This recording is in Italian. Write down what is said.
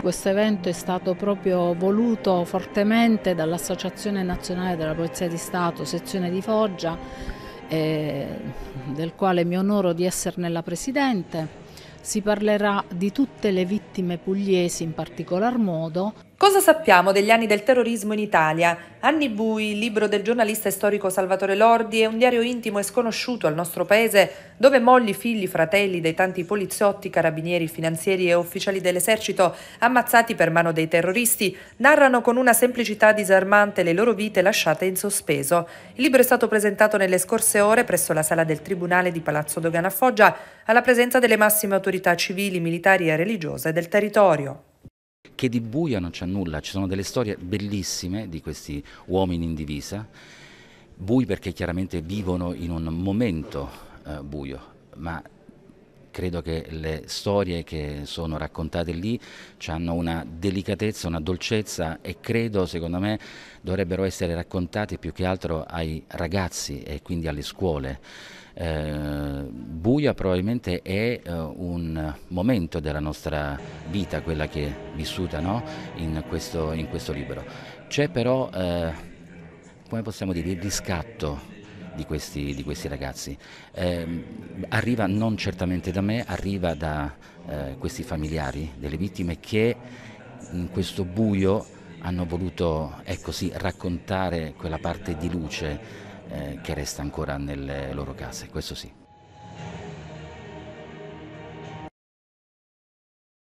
Questo evento è stato proprio voluto fortemente dall'Associazione Nazionale della Polizia di Stato, sezione di Foggia, eh, del quale mi onoro di esserne la Presidente si parlerà di tutte le vittime pugliesi in particolar modo. Cosa sappiamo degli anni del terrorismo in Italia? Anni bui, libro del giornalista e storico Salvatore Lordi, è un diario intimo e sconosciuto al nostro paese, dove mogli, figli, fratelli dei tanti poliziotti, carabinieri, finanzieri e ufficiali dell'esercito ammazzati per mano dei terroristi narrano con una semplicità disarmante le loro vite lasciate in sospeso. Il libro è stato presentato nelle scorse ore presso la sala del Tribunale di Palazzo Dogana Foggia alla presenza delle massime autorità autorità civili, militari e religiose del territorio che di buio non c'è nulla, ci sono delle storie bellissime di questi uomini in divisa, bui perché chiaramente vivono in un momento eh, buio, ma credo che le storie che sono raccontate lì hanno una delicatezza, una dolcezza e credo, secondo me, dovrebbero essere raccontate più che altro ai ragazzi e quindi alle scuole. Eh, buia probabilmente è eh, un momento della nostra vita, quella che è vissuta no? in, questo, in, questo, libro. C'è però, eh, come possiamo dire, il riscatto di questi, di questi, ragazzi. Eh, arriva non certamente da me, arriva da eh, questi familiari delle vittime che in questo buio hanno voluto ecco sì, raccontare quella parte di luce eh, che resta ancora nelle loro case, questo sì.